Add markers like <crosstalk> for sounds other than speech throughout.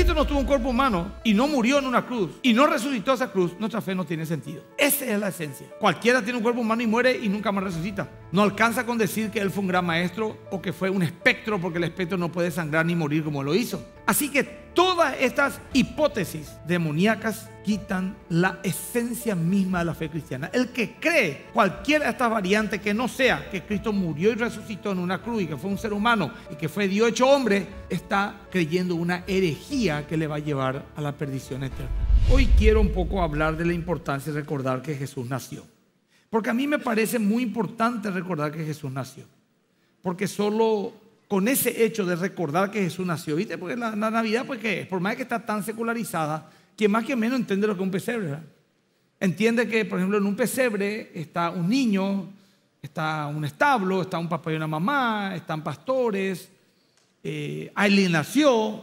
Cristo no tuvo un cuerpo humano y no murió en una cruz y no resucitó esa cruz, nuestra fe no tiene sentido. Esa es la esencia. Cualquiera tiene un cuerpo humano y muere y nunca más resucita. No alcanza con decir que él fue un gran maestro o que fue un espectro porque el espectro no puede sangrar ni morir como lo hizo. Así que Todas estas hipótesis demoníacas quitan la esencia misma de la fe cristiana. El que cree cualquiera de estas variantes que no sea que Cristo murió y resucitó en una cruz y que fue un ser humano y que fue Dios hecho hombre, está creyendo una herejía que le va a llevar a la perdición eterna. Hoy quiero un poco hablar de la importancia de recordar que Jesús nació. Porque a mí me parece muy importante recordar que Jesús nació. Porque solo con ese hecho de recordar que Jesús nació. ¿Viste? Porque la, Navidad, pues, ¿qué Por más que está tan secularizada, quien más que menos entiende lo que es un pesebre, Entiende que, por ejemplo, en un pesebre está un niño, está un establo, está un papá y una mamá, están pastores, eh, alguien nació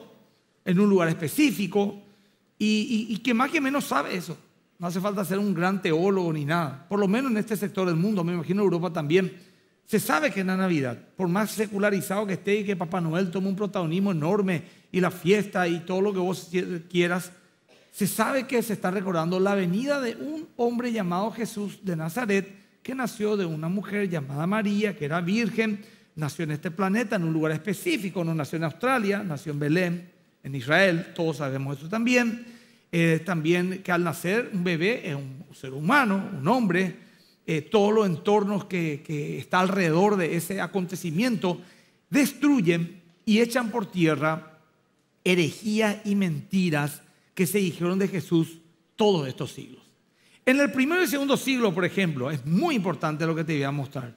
en un lugar específico, y, y que más que menos sabe eso. No hace falta ser un gran teólogo ni nada, por lo menos en este sector del mundo, me imagino Europa también. Se sabe que en la Navidad, por más secularizado que esté y que Papá Noel tome un protagonismo enorme y la fiesta y todo lo que vos quieras, se sabe que se está recordando la venida de un hombre llamado Jesús de Nazaret, que nació de una mujer llamada María, que era virgen, nació en este planeta, en un lugar específico, no nació en Australia, nació en Belén, en Israel, todos sabemos eso también. Eh, también que al nacer un bebé es un ser humano, un hombre, eh, todos los entornos que, está alrededor de ese acontecimiento, destruyen y echan por tierra herejías y mentiras que se dijeron de Jesús todos estos siglos. En el primero y segundo siglo, por ejemplo, es muy importante lo que te voy a mostrar.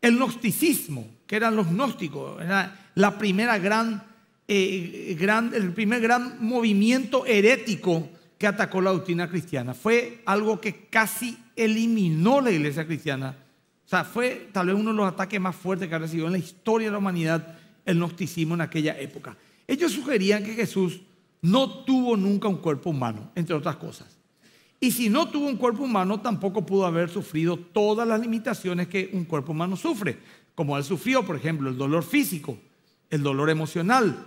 El gnosticismo, que eran los gnósticos, era la primera gran, eh, gran, el primer gran movimiento herético que atacó la doctrina cristiana. Fue algo que casi eliminó la iglesia cristiana. O sea, fue tal vez uno de los ataques más fuertes que ha recibido en la historia de la humanidad el gnosticismo en aquella época. Ellos sugerían que Jesús no tuvo nunca un cuerpo humano, entre otras cosas. Y si no tuvo un cuerpo humano, tampoco pudo haber sufrido todas las limitaciones que un cuerpo humano sufre, como él sufrió, por ejemplo, el dolor físico, el dolor emocional,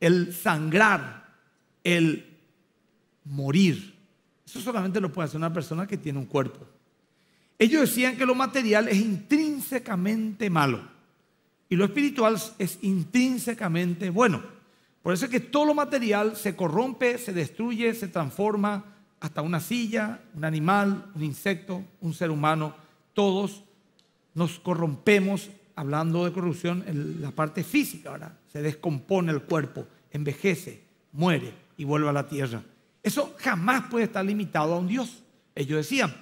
el sangrar, el morir. Eso solamente lo puede hacer una persona que tiene un cuerpo. Ellos decían que lo material es intrínsecamente malo y lo espiritual es intrínsecamente bueno. Por eso es que todo lo material se corrompe, se destruye, se transforma hasta una silla, un animal, un insecto, un ser humano. Todos nos corrompemos, hablando de corrupción, en la parte física, ahora, Se descompone el cuerpo, envejece, muere y vuelve a la tierra. Eso jamás puede estar limitado a un Dios. Ellos decían.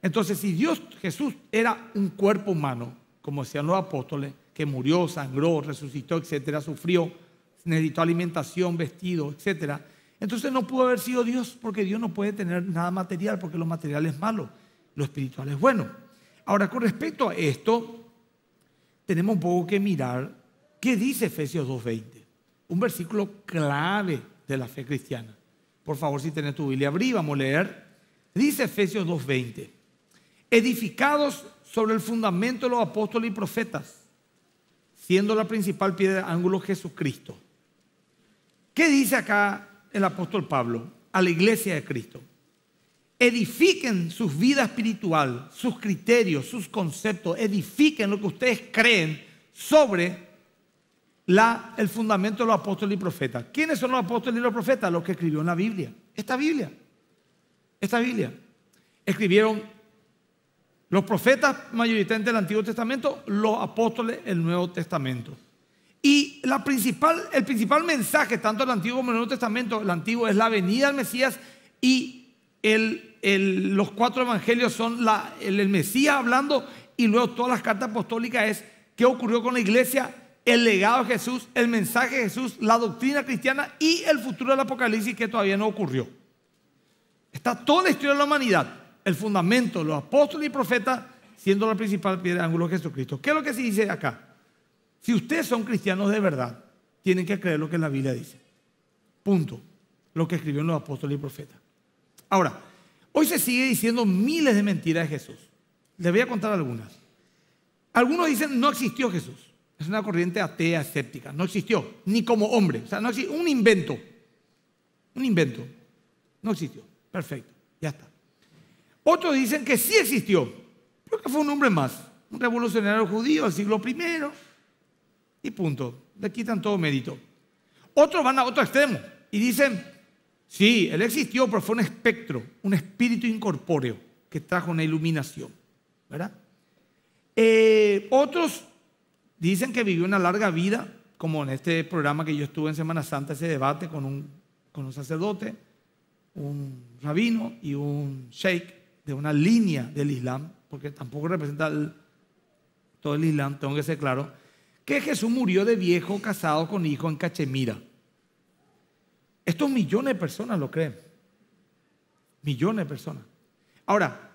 Entonces, si Dios Jesús era un cuerpo humano, como decían los apóstoles, que murió, sangró, resucitó, etcétera, sufrió, necesitó alimentación, vestido, etcétera, entonces no pudo haber sido Dios, porque Dios no puede tener nada material, porque lo material es malo, lo espiritual es bueno. Ahora, con respecto a esto, tenemos un poco que mirar qué dice Efesios 2.20, un versículo clave de la fe cristiana. Por favor, si tenés tu Biblia, abrí, vamos a leer. Dice Efesios 2.20, edificados sobre el fundamento de los apóstoles y profetas, siendo la principal piedra de ángulo Jesucristo. ¿Qué dice acá el apóstol Pablo a la iglesia de Cristo? Edifiquen sus vida espiritual, sus criterios, sus conceptos, edifiquen lo que ustedes creen sobre la, el fundamento de los apóstoles y profetas. ¿Quiénes son los apóstoles y los profetas? Los que escribió en la Biblia. Esta Biblia. Esta Biblia. Escribieron los profetas mayoritariamente del Antiguo Testamento, los apóstoles el Nuevo Testamento. Y la principal, el principal mensaje, tanto del Antiguo como del Nuevo Testamento, el Antiguo es la venida del Mesías y el, el, los cuatro evangelios son la, el, el Mesías hablando y luego todas las cartas apostólicas es qué ocurrió con la iglesia el legado de Jesús, el mensaje de Jesús, la doctrina cristiana y el futuro del Apocalipsis que todavía no ocurrió. Está toda la historia de la humanidad, el fundamento, los apóstoles y profetas, siendo la principal piedra de ángulo de Jesucristo. ¿Qué es lo que se dice acá? Si ustedes son cristianos de verdad, tienen que creer lo que la Biblia dice. Punto. Lo que escribieron los apóstoles y profetas. Ahora, hoy se sigue diciendo miles de mentiras de Jesús. Les voy a contar algunas. Algunos dicen, no existió Jesús. Es una corriente atea escéptica. No existió, ni como hombre. O sea, no existió. Un invento. Un invento. No existió. Perfecto. Ya está. Otros dicen que sí existió. Creo que fue un hombre más. Un revolucionario judío del siglo I. Y punto. Le quitan todo mérito. Otros van a otro extremo y dicen, sí, él existió, pero fue un espectro, un espíritu incorpóreo que trajo una iluminación. ¿Verdad? Eh, otros Dicen que vivió una larga vida, como en este programa que yo estuve en Semana Santa, ese debate con un, con un sacerdote, un rabino y un sheikh de una línea del Islam, porque tampoco representa todo el Islam, tengo que ser claro, que Jesús murió de viejo casado con hijo en Cachemira. Estos millones de personas lo creen. Millones de personas. Ahora,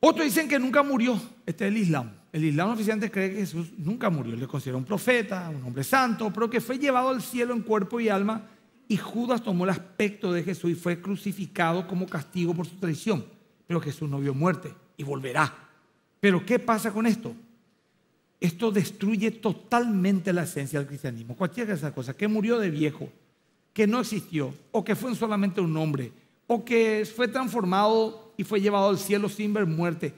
otros dicen que nunca murió. Este es el Islam. El Islam oficiante cree que Jesús nunca murió, le considera un profeta, un hombre santo, pero que fue llevado al cielo en cuerpo y alma y Judas tomó el aspecto de Jesús y fue crucificado como castigo por su traición. Pero Jesús no vio muerte y volverá. Pero ¿qué pasa con esto? Esto destruye totalmente la esencia del cristianismo. Cualquiera de esas cosas, que murió de viejo, que no existió, o que fue solamente un hombre, o que fue transformado y fue llevado al cielo sin ver muerte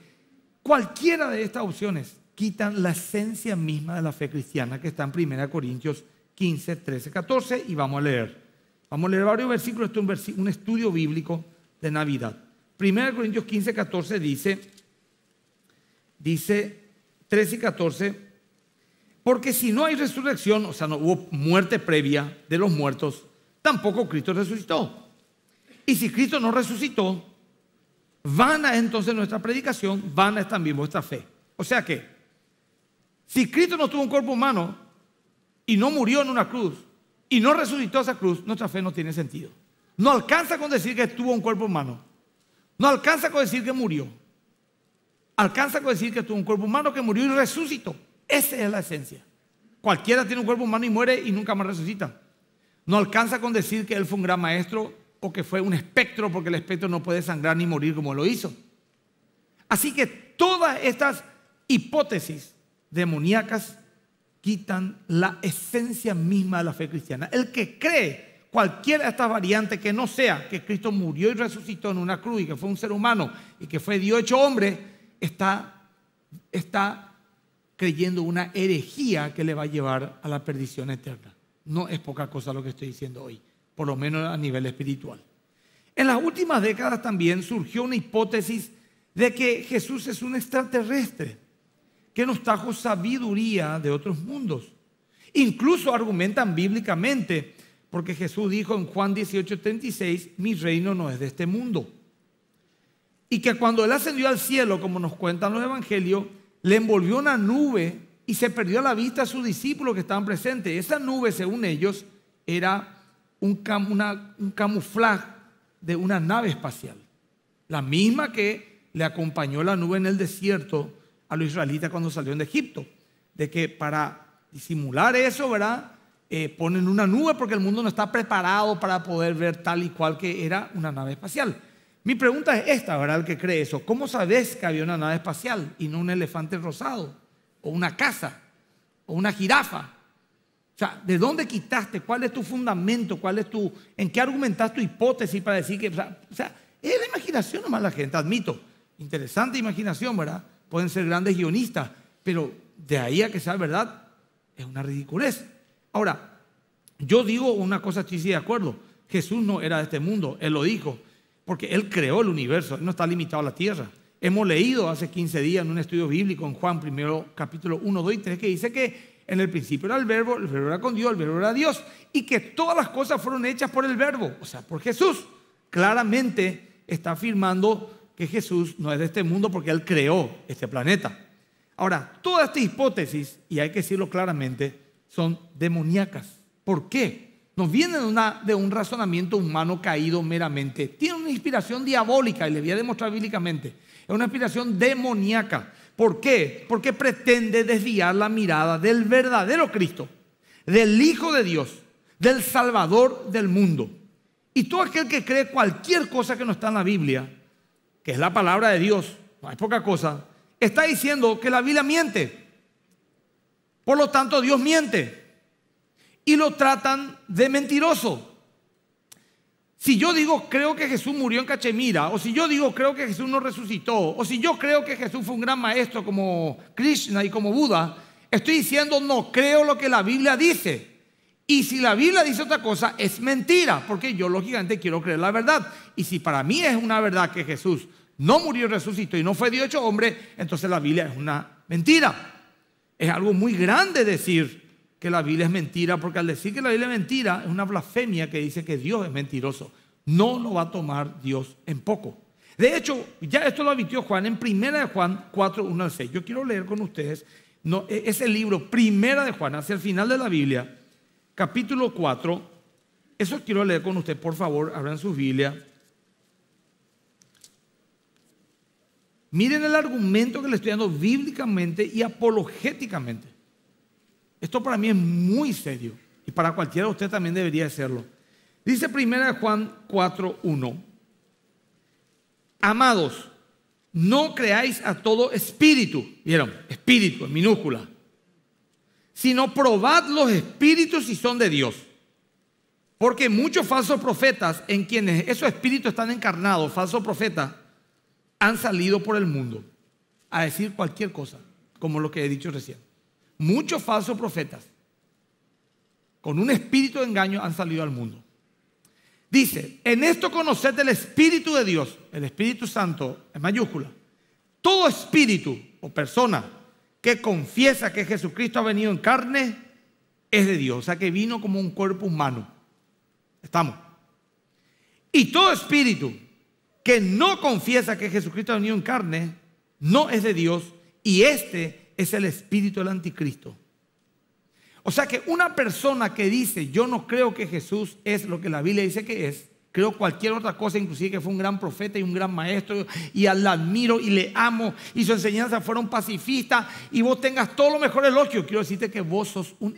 Cualquiera de estas opciones quitan la esencia misma de la fe cristiana que está en 1 Corintios 15, 13, 14 y vamos a leer. Vamos a leer varios versículos, esto es un, estudio bíblico de Navidad. 1 Corintios 15, 14 dice, dice 13 y 14, porque si no hay resurrección, o sea, no hubo muerte previa de los muertos, tampoco Cristo resucitó. Y si Cristo no resucitó, Vana entonces nuestra predicación, vana es también vuestra fe. O sea que, si Cristo no tuvo un cuerpo humano y no murió en una cruz y no resucitó esa cruz, nuestra fe no tiene sentido. No alcanza con decir que tuvo un cuerpo humano. No alcanza con decir que murió. Alcanza con decir que tuvo un cuerpo humano que murió y resucitó. Esa es la esencia. Cualquiera tiene un cuerpo humano y muere y nunca más resucita. No alcanza con decir que Él fue un gran maestro, o que fue un espectro, porque el espectro no puede sangrar ni morir como lo hizo. Así que todas estas hipótesis demoníacas quitan la esencia misma de la fe cristiana. El que cree cualquiera de estas variantes que no sea que Cristo murió y resucitó en una cruz y que fue un ser humano y que fue Dios hecho hombre, está, está creyendo una herejía que le va a llevar a la perdición eterna. No es poca cosa lo que estoy diciendo hoy por lo menos a nivel espiritual. En las últimas décadas también surgió una hipótesis de que Jesús es un extraterrestre que nos trajo sabiduría de otros mundos. Incluso argumentan bíblicamente, porque Jesús dijo en Juan 18:36, mi reino no es de este mundo. Y que cuando él ascendió al cielo, como nos cuentan los evangelios, le envolvió una nube y se perdió a la vista a sus discípulos que estaban presentes. Esa nube, según ellos, era un, camuflaje de una nave espacial, la misma que le acompañó la nube en el desierto a los israelitas cuando salieron de Egipto, de que para disimular eso, ¿verdad? Eh, ponen una nube porque el mundo no está preparado para poder ver tal y cual que era una nave espacial. Mi pregunta es esta, ¿verdad? El que cree eso. ¿Cómo sabes que había una nave espacial y no un elefante rosado? O una casa, o una jirafa, o sea, ¿de dónde quitaste? ¿Cuál es tu fundamento? ¿Cuál es tu, ¿En qué argumentas tu hipótesis para decir que... O sea, es la imaginación nomás la gente, admito. Interesante imaginación, ¿verdad? Pueden ser grandes guionistas, pero de ahí a que sea verdad, es una ridiculez. Ahora, yo digo una cosa, estoy de acuerdo. Jesús no era de este mundo, Él lo dijo, porque Él creó el universo, no está limitado a la tierra. Hemos leído hace 15 días en un estudio bíblico en Juan primero, capítulo 1, 2 y 3, que dice que en el principio era el verbo, el verbo era con Dios, el verbo era Dios. Y que todas las cosas fueron hechas por el verbo, o sea, por Jesús. Claramente está afirmando que Jesús no es de este mundo porque Él creó este planeta. Ahora, todas esta hipótesis, y hay que decirlo claramente, son demoníacas. ¿Por qué? Nos vienen de, de un razonamiento humano caído meramente. Tiene una inspiración diabólica, y le voy a demostrar bíblicamente. Es una inspiración demoníaca. ¿Por qué? Porque pretende desviar la mirada del verdadero Cristo, del Hijo de Dios, del Salvador del mundo. Y todo aquel que cree cualquier cosa que no está en la Biblia, que es la palabra de Dios, no es poca cosa, está diciendo que la Biblia miente. Por lo tanto, Dios miente. Y lo tratan de mentiroso. Si yo digo, creo que Jesús murió en Cachemira, o si yo digo, creo que Jesús no resucitó, o si yo creo que Jesús fue un gran maestro como Krishna y como Buda, estoy diciendo, no creo lo que la Biblia dice. Y si la Biblia dice otra cosa, es mentira, porque yo lógicamente quiero creer la verdad. Y si para mí es una verdad que Jesús no murió y resucitó y no fue Dios hecho hombre, entonces la Biblia es una mentira. Es algo muy grande decir que la Biblia es mentira, porque al decir que la Biblia es mentira es una blasfemia que dice que Dios es mentiroso. No lo va a tomar Dios en poco. De hecho, ya esto lo advirtió Juan en Primera de Juan 4, 1 al 6. Yo quiero leer con ustedes e, ese libro, Primera de Juan, hacia el final de la Biblia, capítulo 4. Eso quiero leer con ustedes, por favor, abran su Biblia Miren el argumento que le estoy dando bíblicamente y apologéticamente. Esto para mí es muy serio y para cualquiera de ustedes también debería serlo. Dice 1 Juan 4.1. Amados, no creáis a todo espíritu, vieron, espíritu en minúscula, sino probad los espíritus si son de Dios. Porque muchos falsos profetas, en quienes esos espíritus están encarnados, falsos profetas, han salido por el mundo a decir cualquier cosa, como lo que he dicho recién muchos falsos profetas con un espíritu de engaño han salido al mundo. Dice, en esto conoced el Espíritu de Dios, el Espíritu Santo en mayúscula. Todo espíritu o persona que confiesa que Jesucristo ha venido en carne es de Dios, o sea que vino como un cuerpo humano. Estamos. Y todo espíritu que no confiesa que Jesucristo ha venido en carne no es de Dios y este es el espíritu del anticristo. O sea que una persona que dice, yo no creo que Jesús es lo que la Biblia dice que es, creo cualquier otra cosa, inclusive que fue un gran profeta y un gran maestro, y al admiro y le amo, y su enseñanza fueron pacifistas, y vos tengas todo lo mejor elogio, quiero decirte que vos sos un,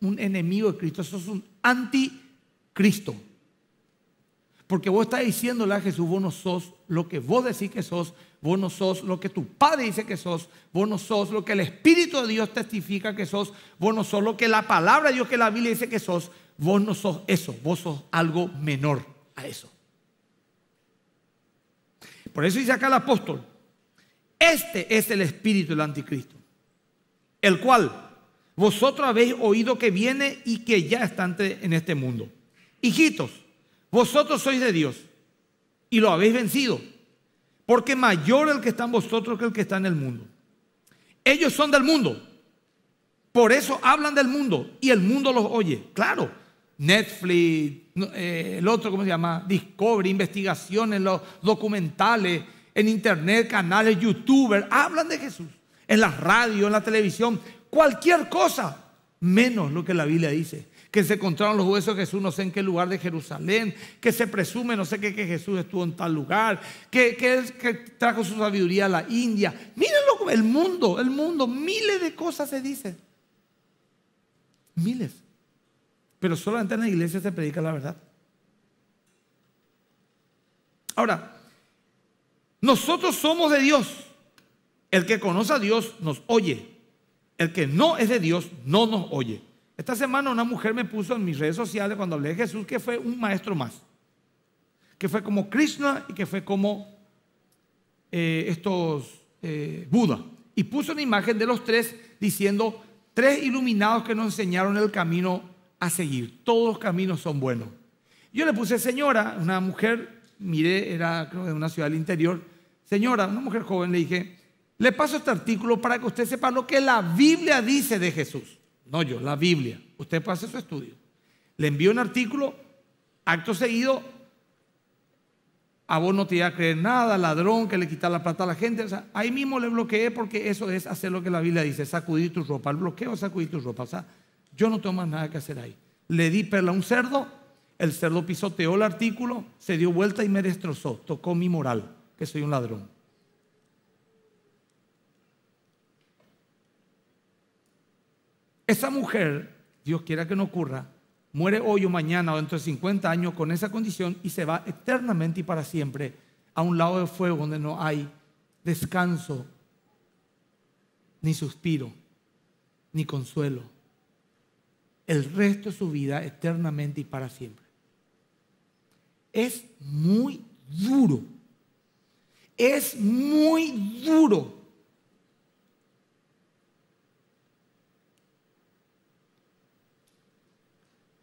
un enemigo de Cristo, sos un anticristo. Porque vos estás diciéndole a Jesús, vos no sos lo que vos decís que sos, vos no sos lo que tu padre dice que sos, vos no sos lo que el Espíritu de Dios testifica que sos, vos no sos lo que la palabra de Dios que la Biblia dice que sos, vos no sos eso, vos sos algo menor a eso. Por eso dice acá el apóstol, este es el espíritu del anticristo, el cual vosotros habéis oído que viene y que ya está en este mundo. Hijitos, vosotros sois de Dios y lo habéis vencido porque mayor el que está en vosotros que el que está en el mundo. Ellos son del mundo, por eso hablan del mundo y el mundo los oye. Claro, Netflix, eh, el otro, ¿cómo se llama? Discovery, investigaciones, los documentales, en internet, canales, youtubers, hablan de Jesús. En la radio, en la televisión, cualquier cosa, menos lo que la Biblia dice que se encontraron los huesos de Jesús no sé en qué lugar de Jerusalén, que se presume no sé qué que Jesús estuvo en tal lugar, que, que, que trajo su sabiduría a la India. Mírenlo, el mundo, el mundo, miles de cosas se dicen. Miles. Pero solamente en la iglesia se predica la verdad. Ahora, nosotros somos de Dios. El que conoce a Dios nos oye. El que no es de Dios no nos oye. Esta semana una mujer me puso en mis redes sociales cuando hablé de Jesús que fue un maestro más. Que fue como Krishna y que fue como eh, estos eh, Buda. Y puso una imagen de los tres diciendo, tres iluminados que nos enseñaron el camino a seguir. Todos los caminos son buenos. Yo le puse, señora, una mujer, miré, era creo de una ciudad del interior. Señora, una mujer joven, le dije, le paso este artículo para que usted sepa lo que la Biblia dice de Jesús no yo, la Biblia. Usted pase su estudio. Le envío un artículo, acto seguido, a vos no te iba a creer nada, ladrón, que le quita la plata a la gente. ahí mismo le bloqueé porque eso es hacer lo que la Biblia dice, sacudir tu ropa. El bloqueo, sacudir tu ropa. O sea, yo no tengo más nada que hacer ahí. Le di perla a un cerdo, el cerdo pisoteó el artículo, se dio vuelta y me destrozó, tocó mi moral, que soy un ladrón. Esa mujer, Dios quiera que no ocurra, muere hoy o mañana o dentro de 50 años con esa condición y se va eternamente y para siempre a un lado de fuego donde no hay descanso, ni suspiro, ni consuelo. El resto de su vida eternamente y para siempre. Es muy duro. Es muy duro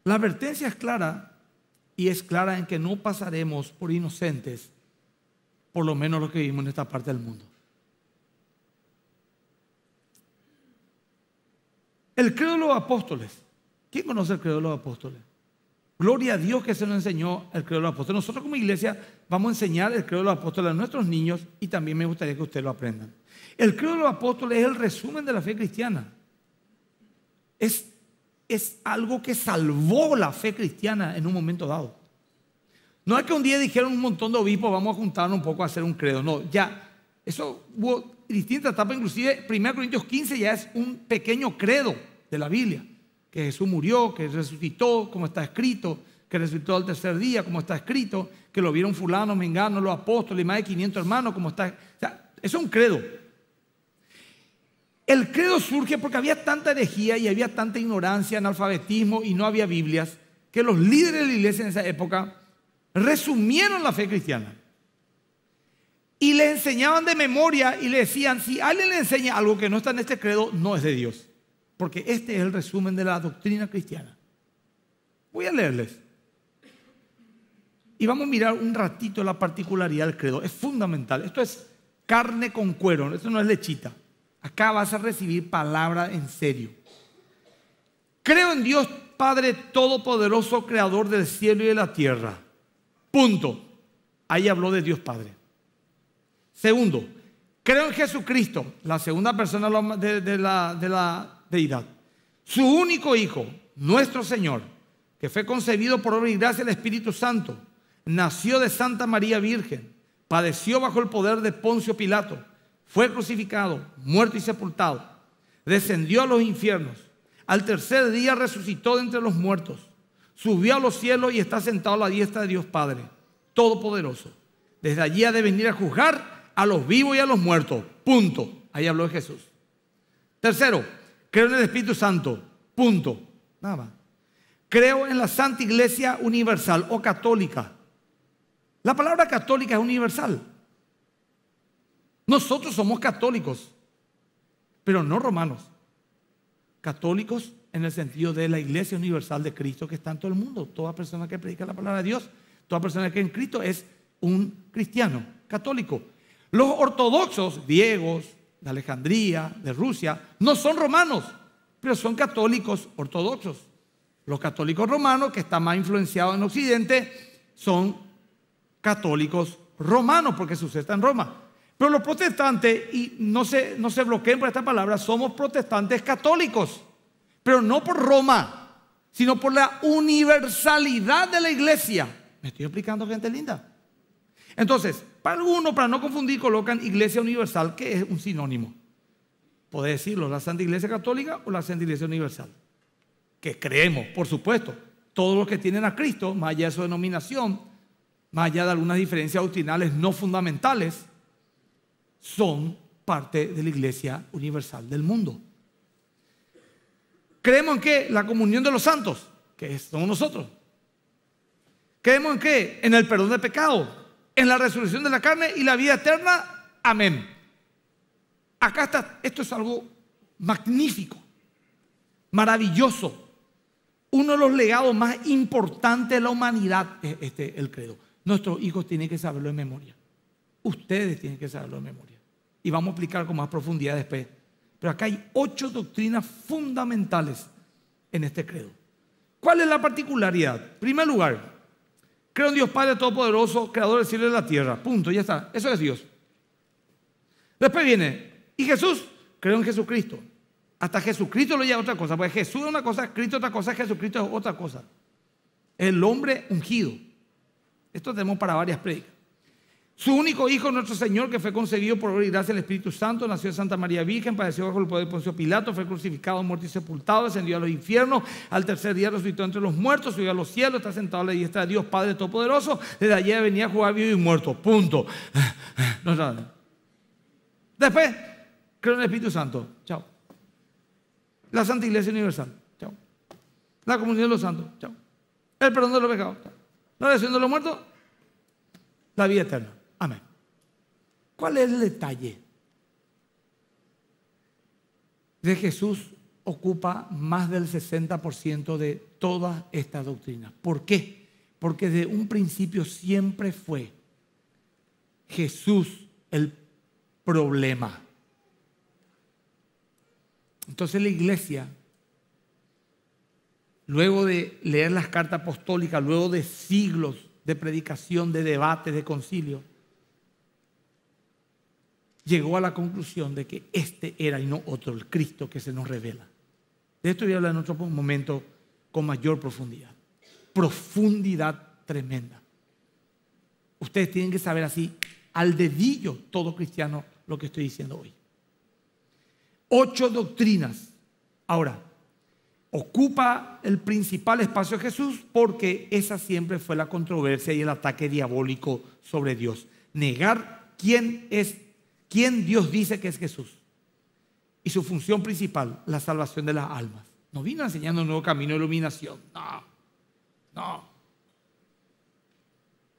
La advertencia es clara y es clara en que no pasaremos por inocentes, por lo menos lo que vivimos en esta parte del mundo. El credo de los apóstoles. ¿Quién conoce el credo de los apóstoles? Gloria a Dios que se nos enseñó el credo de los apóstoles. Nosotros como iglesia vamos a enseñar el credo de los apóstoles a nuestros niños y también me gustaría que ustedes lo aprendan. El credo de los apóstoles es el resumen de la fe cristiana. Es es algo que salvó la fe cristiana en un momento dado. No es que un día dijeron un montón de obispos, vamos a juntarnos un poco a hacer un credo. No, ya, eso hubo distintas etapas, inclusive 1 Corintios 15 ya es un pequeño credo de la Biblia, que Jesús murió, que resucitó, como está escrito, que resucitó al tercer día, como está escrito, que lo vieron fulano, mengano, los apóstoles, más de 500 hermanos, como está... O sea, eso es un credo. El credo surge porque había tanta herejía y había tanta ignorancia, analfabetismo y no había Biblias, que los líderes de la iglesia en esa época resumieron la fe cristiana. Y le enseñaban de memoria y le decían, si alguien le enseña algo que no está en este credo, no es de Dios. Porque este es el resumen de la doctrina cristiana. Voy a leerles. Y vamos a mirar un ratito la particularidad del credo. Es fundamental. Esto es carne con cuero, esto no es lechita. Acá vas a recibir palabra en serio. Creo en Dios Padre Todopoderoso, Creador del cielo y de la tierra. Punto. Ahí habló de Dios Padre. Segundo, creo en Jesucristo, la segunda persona de, la, de la deidad. Su único Hijo, nuestro Señor, que fue concebido por obra y gracia del Espíritu Santo, nació de Santa María Virgen, padeció bajo el poder de Poncio Pilato fue crucificado, muerto y sepultado, descendió a los infiernos, al tercer día resucitó de entre los muertos, subió a los cielos y está sentado a la diestra de Dios Padre, todopoderoso. Desde allí ha de venir a juzgar a los vivos y a los muertos. Punto. Ahí habló de Jesús. Tercero, creo en el Espíritu Santo. Punto. Nada Creo en la Santa Iglesia Universal o Católica. La palabra católica es universal. Nosotros somos católicos, pero no romanos. Católicos en el sentido de la iglesia universal de Cristo que está en todo el mundo. Toda persona que predica la palabra de Dios, toda persona que en Cristo es un cristiano católico. Los ortodoxos griegos de Alejandría, de Rusia, no son romanos, pero son católicos ortodoxos. Los católicos romanos, que están más influenciados en Occidente, son católicos romanos porque está en Roma. Pero los protestantes, y no se, no se bloqueen por esta palabra, somos protestantes católicos, pero no por Roma, sino por la universalidad de la iglesia. ¿Me estoy explicando, gente linda? Entonces, para algunos, para no confundir, colocan iglesia universal, que es un sinónimo. Puede decirlo, la Santa Iglesia Católica o la Santa Iglesia Universal. Que creemos, por supuesto, todos los que tienen a Cristo, más allá de su denominación, más allá de algunas diferencias doctrinales no fundamentales, son parte de la Iglesia Universal del mundo. Creemos en que la comunión de los santos, que somos nosotros. Creemos en que en el perdón de pecado, en la resurrección de la carne y la vida eterna. Amén. Acá está, esto es algo magnífico, maravilloso. Uno de los legados más importantes de la humanidad es este, el credo. Nuestros hijos tienen que saberlo en memoria. Ustedes tienen que saberlo en memoria y vamos a explicar con más profundidad después. Pero acá hay ocho doctrinas fundamentales en este credo. ¿Cuál es la particularidad? En primer lugar, creo en Dios Padre Todopoderoso, Creador del cielo y de la tierra. Punto, ya está. Eso es Dios. Después viene, ¿y Jesús? Creo en Jesucristo. Hasta Jesucristo lo a otra cosa, porque Jesús es una cosa, Cristo otra cosa, Jesucristo es otra cosa. El hombre ungido. Esto tenemos para varias predicas. Su único hijo, nuestro Señor, que fue concebido por obra y gracia del Espíritu Santo, nació en Santa María Virgen, padeció bajo el poder de Poncio Pilato, fue crucificado, muerto y sepultado, descendió a los infiernos, al tercer día resucitó entre los muertos, subió a los cielos, está sentado a la diestra de Dios Padre Todopoderoso, desde allí venía a jugar vivo y muerto. Punto. <laughs> No, Después, creo en el Espíritu Santo. Chao. La Santa Iglesia Universal. Chao. La comunión de los santos. Chao. El perdón de los pecados. La oración de los muertos. La vida eterna. Amén. ¿Cuál es el detalle? De Jesús ocupa más del 60% de toda esta doctrina. ¿Por qué? Porque de un principio siempre fue Jesús el problema. Entonces la iglesia, luego de leer las cartas apostólicas, luego de siglos de predicación, de debate, de concilio, llegó a la conclusión de que este era y no otro, el Cristo que se nos revela. De esto voy a hablar en otro momento con mayor profundidad. Profundidad tremenda. Ustedes tienen que saber así, al dedillo, todo cristiano, lo que estoy diciendo hoy. Ocho doctrinas. Ahora, ocupa el principal espacio de Jesús porque esa siempre fue la controversia y el ataque diabólico sobre Dios. Negar quién es quién Dios dice que es Jesús. Y su función principal, la salvación de las almas. No vino enseñando un nuevo camino de iluminación. No, no.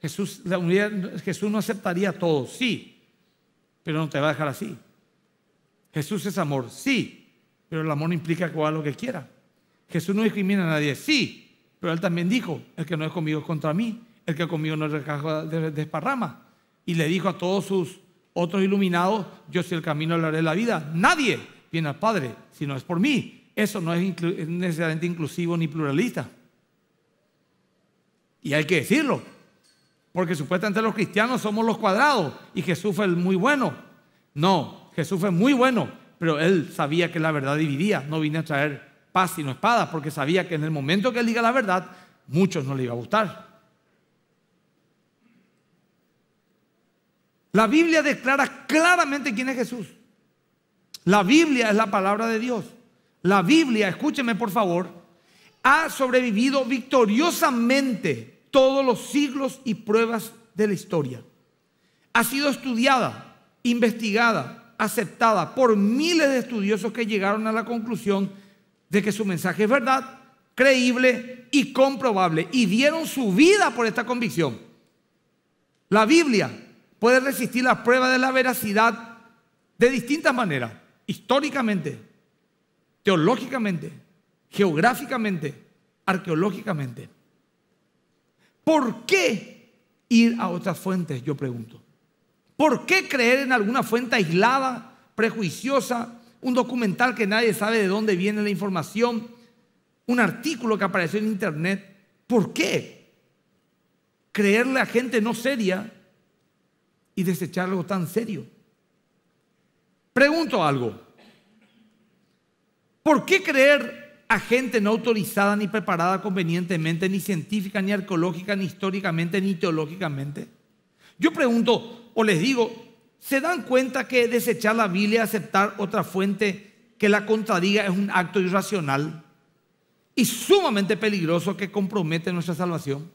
Jesús, la unidad, Jesús no aceptaría todo, sí, pero no te va a dejar así. Jesús es amor, sí, pero el amor no implica que haga lo que quiera. Jesús no discrimina a nadie, sí, pero él también dijo, el que no es conmigo es contra mí, el que conmigo no es desparrama. Y le dijo a todos sus otros iluminados, yo soy el camino, haré la vida. Nadie viene al Padre si no es por mí. Eso no es necesariamente inclusivo ni pluralista. Y hay que decirlo, porque supuestamente los cristianos somos los cuadrados y Jesús fue el muy bueno. No, Jesús fue muy bueno, pero él sabía que la verdad dividía, no vino a traer paz sino espada, porque sabía que en el momento que él diga la verdad, muchos no le iba a gustar. La Biblia declara claramente quién es Jesús. La Biblia es la palabra de Dios. La Biblia, escúcheme por favor, ha sobrevivido victoriosamente todos los siglos y pruebas de la historia. Ha sido estudiada, investigada, aceptada por miles de estudiosos que llegaron a la conclusión de que su mensaje es verdad, creíble y comprobable y dieron su vida por esta convicción. La Biblia puede resistir la prueba de la veracidad de distintas maneras, históricamente, teológicamente, geográficamente, arqueológicamente. ¿Por qué ir a otras fuentes? Yo pregunto. ¿Por qué creer en alguna fuente aislada, prejuiciosa, un documental que nadie sabe de dónde viene la información, un artículo que apareció en internet? ¿Por qué creerle a gente no seria y desechar algo tan serio. Pregunto algo. ¿Por qué creer a gente no autorizada ni preparada convenientemente, ni científica, ni arqueológica, ni históricamente, ni teológicamente? Yo pregunto o les digo, ¿se dan cuenta que desechar la Biblia y aceptar otra fuente que la contradiga es un acto irracional y sumamente peligroso que compromete nuestra salvación?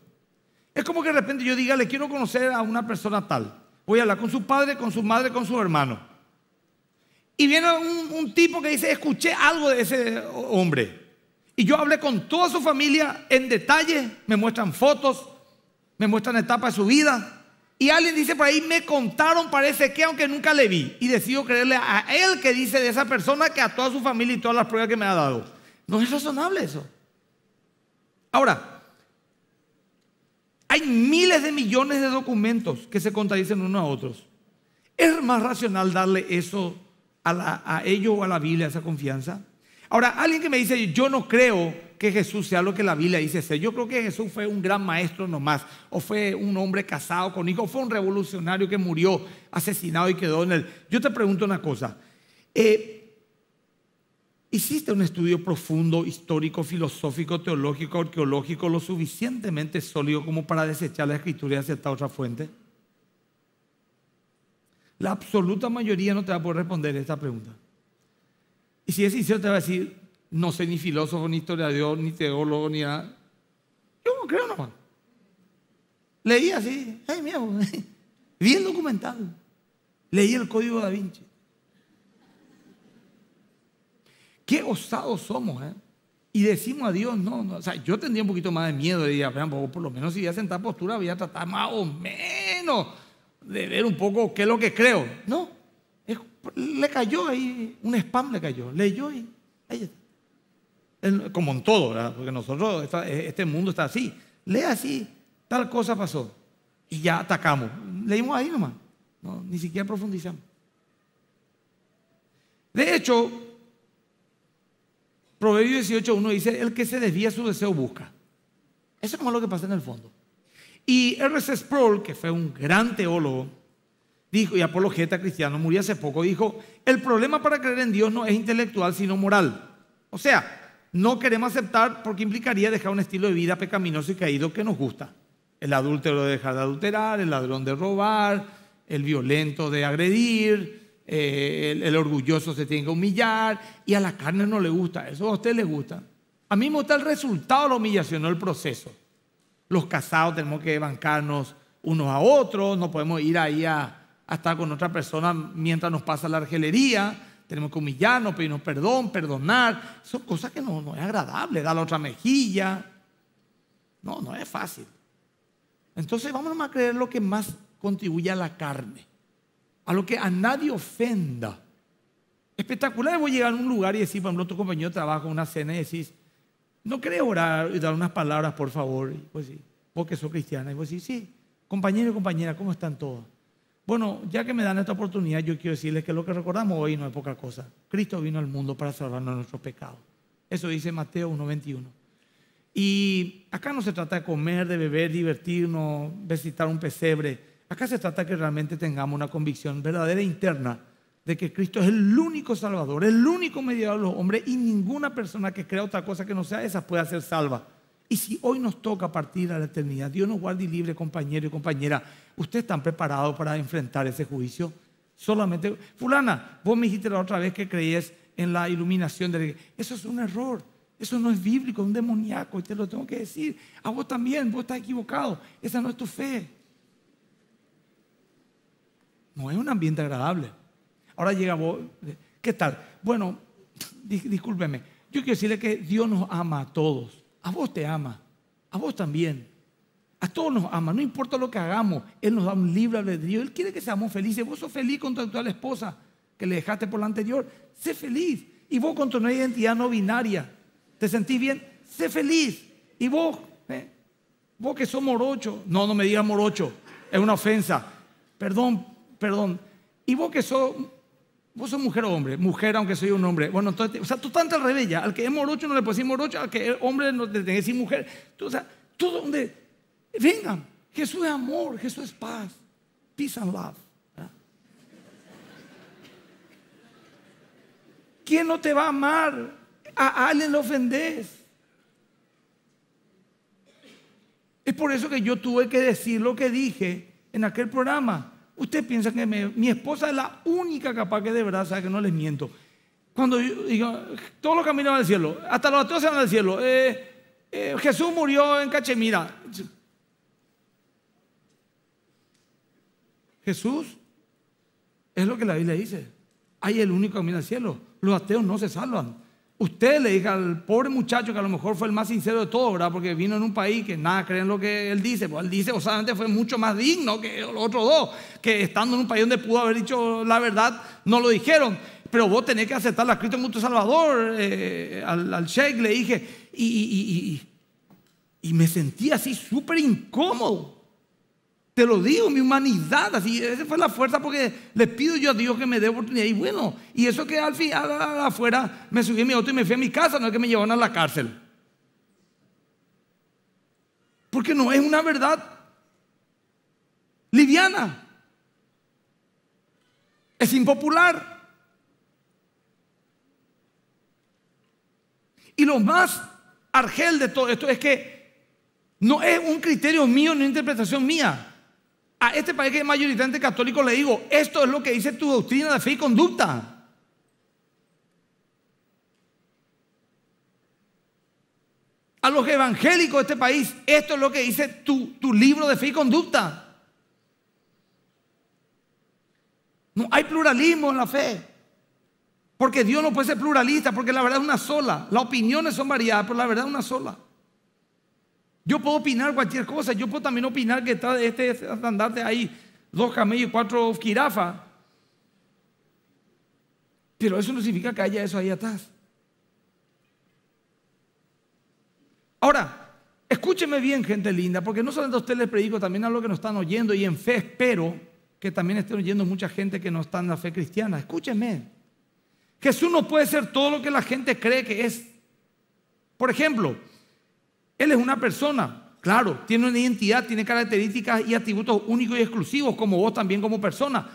Es como que de repente yo diga, le quiero conocer a una persona tal. Voy a hablar con su padre, con su madre, con su hermano. Y viene un, tipo que dice, escuché algo de ese hombre. Y yo hablé con toda su familia en detalle, me muestran fotos, me muestran etapas de su vida. Y alguien dice por ahí, me contaron, parece que, aunque nunca le vi. Y decido creerle a él que dice de esa persona que a toda su familia y todas las pruebas que me ha dado. No es razonable eso. Ahora, hay miles de millones de documentos que se contradicen unos a otros. ¿Es más racional darle eso a, ellos o a la Biblia, esa confianza? Ahora, alguien que me dice, yo no creo que Jesús sea lo que la Biblia dice ser. Yo creo que Jesús fue un gran maestro nomás, o fue un hombre casado con hijos, O fue un revolucionario que murió asesinado y quedó en él. Yo te pregunto una cosa. Eh, Hiciste un estudio profundo, histórico, filosófico, teológico, arqueológico, lo suficientemente sólido como para desechar la escritura y aceptar otra fuente. La absoluta mayoría no te va a poder responder esta pregunta. Y si es sincero, te va a decir: No sé ni filósofo, ni historiador, ni teólogo, ni nada. Yo no creo no. Leí así, ay, <laughs> bien documental. Leí el código da Vinci. Qué osados somos, ¿eh? Y decimos a Dios, no, o sea, yo tendría un poquito más de miedo, diría, por lo menos si voy a sentar postura, voy a tratar más o menos de ver un poco qué es lo que creo. No, le cayó ahí, un spam le cayó, leyó y como en todo, ¿verdad? Porque nosotros, este mundo está así. Lee así, tal cosa pasó. Y ya atacamos. Leímos ahí nomás. No, ni siquiera profundizamos. De hecho, Proverbio 18.1 dice, el que se desvía su deseo busca. Eso es como lo que pasa en el fondo. Y R.C. Sproul, que fue un gran teólogo, dijo, y apologeta cristiano, murió hace poco, dijo, el problema para creer en Dios no es intelectual, sino moral. O sea, no queremos aceptar porque implicaría dejar un estilo de vida pecaminoso y caído que nos gusta. El adúltero de dejar de adulterar, el ladrón de robar, el violento de agredir, eh, el, orgulloso se tiene que humillar y a la carne no le gusta. Eso a usted le gusta. A mí me gusta el resultado de la humillación, no el proceso. Los casados tenemos que bancarnos unos a otros, no podemos ir ahí a, estar con otra persona mientras nos pasa la argelería. Tenemos que humillarnos, pedirnos perdón, perdonar. Son cosas que no, es agradable, dar la otra mejilla. No, no es fácil. Entonces vamos a creer lo que más contribuye a la carne a lo que a nadie ofenda. Espectacular voy a llegar a un lugar y decir, por ejemplo, tu compañero trabajo una cena y decís, no querés orar y dar unas palabras, por favor. Y pues sí, porque soy cristiana. Y vos decir, sí, compañero y compañera, ¿cómo están todos? Bueno, ya que me dan esta oportunidad, yo quiero decirles que lo que recordamos hoy no es poca cosa. Cristo vino al mundo para salvarnos de nuestros pecados. Eso dice Mateo 1.21. Y acá no se trata de comer, de beber, divertirnos, visitar un pesebre. Acá se trata que realmente tengamos una convicción verdadera e interna de que Cristo es el único salvador, el único mediador de los hombres y ninguna persona que crea otra cosa que no sea esa puede ser salva. Y si hoy nos toca partir a la eternidad, Dios nos guarde libre, compañero y compañera, ¿ustedes están preparados para enfrentar ese juicio? Solamente, fulana, vos me dijiste la otra vez que creías en la iluminación de Eso es un error, eso no es bíblico, es un demoníaco, y te lo tengo que decir. A vos también, vos estás equivocado, esa no es tu fe. No es un ambiente agradable. Ahora llega vos, eh, ¿qué tal? Bueno, discúlpeme, yo quiero decirle que Dios nos ama a todos. A vos te ama, a vos también. A todos nos ama, no importa lo que hagamos, Él nos da un libre albedrío. Él quiere que seamos felices. Vos sos feliz con tu actual esposa que le dejaste por la anterior. Sé feliz. Y vos con tu nueva identidad no binaria, ¿te sentís bien? Sé feliz. Y vos, eh, vos que sos morocho, no, no me digas morocho, es una ofensa. Perdón, perdón, y vos que sos, vos sos mujer o hombre, mujer aunque soy un hombre, bueno, o sea, tú tanto rebella. al que es morocho no le puedes decir morocho, al que es hombre no le tenés mujer, tú, o sea, tú donde, vengan, Jesús es amor, Jesús es paz, peace and love. ¿Quién no te va a amar? A alguien le ofendés. Es por eso que yo tuve que decir lo que dije en aquel programa. Usted piensa que mi esposa es la única capaz que de verdad sabe que no les miento. Cuando yo digo, todos los caminos al cielo, hasta los ateos se van al cielo. Eh, eh, Jesús murió en Cachemira. Jesús es lo que la Biblia dice. Hay el único camino al cielo. Los ateos no se salvan. Usted le dije al pobre muchacho que a lo mejor fue el más sincero de todos, ¿verdad? Porque vino en un país que nada creen lo que él dice. Pues él dice, o sea, antes fue mucho más digno que los otros dos, que estando en un país donde pudo haber dicho la verdad, no lo dijeron. Pero vos tenés que aceptar la Cristo en tu Salvador. Eh, al, Sheikh le dije, y, y me sentí así súper incómodo. Te lo digo, mi humanidad, así, esa fue la fuerza porque les pido yo a Dios que me dé oportunidad. Y bueno, y eso que al final afuera me subí a mi auto y me fui a mi casa, no es que me llevaron a la cárcel. Porque no es una verdad liviana. Es impopular. Y lo más argel de todo esto es que no es un criterio mío ni una interpretación mía. A este país que es mayoritariamente católico le digo, esto es lo que dice tu doctrina de fe y conducta. A los evangélicos de este país, esto es lo que dice tu, tu libro de fe y conducta. No hay pluralismo en la fe. Porque Dios no puede ser pluralista, porque la verdad es una sola. Las opiniones son variadas, pero la verdad es una sola. Yo puedo opinar cualquier cosa, yo puedo también opinar que está este estandarte hay dos camellos y cuatro jirafas. Pero eso no significa que haya eso ahí atrás. Ahora, escúcheme bien, gente linda, porque no solamente a ustedes les predico, también a los que nos están oyendo y en fe espero que también estén oyendo mucha gente que no está en la fe cristiana. Escúcheme. Jesús no puede ser todo lo que la gente cree que es. Por ejemplo, él es una persona, claro, tiene una identidad, tiene características y atributos únicos y exclusivos, como vos también como persona.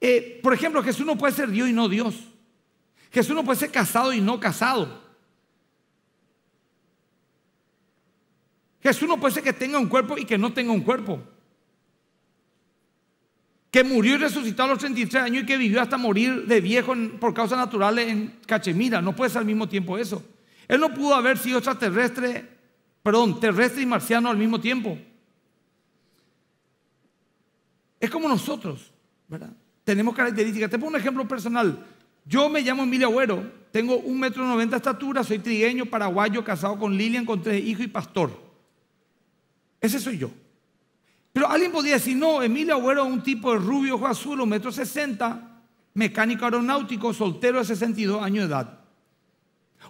Eh, por ejemplo, Jesús no puede ser Dios y no Dios. Jesús no puede ser casado y no casado. Jesús no puede ser que tenga un cuerpo y que no tenga un cuerpo. Que murió y resucitó a los 33 años y que vivió hasta morir de viejo por causas naturales en Cachemira. No puede ser al mismo tiempo eso. Él no pudo haber sido extraterrestre perdón, terrestre y marciano al mismo tiempo. Es como nosotros, ¿verdad? Tenemos características. Te pongo un ejemplo personal. Yo me llamo Emilio Agüero, tengo un metro noventa de estatura, soy trigueño, paraguayo, casado con Lilian, con tres hijos y pastor. Ese soy yo. Pero alguien podría decir, no, Emilio Agüero es un tipo de rubio, ojo azul, un metro sesenta, mecánico aeronáutico, soltero de 62 años de edad.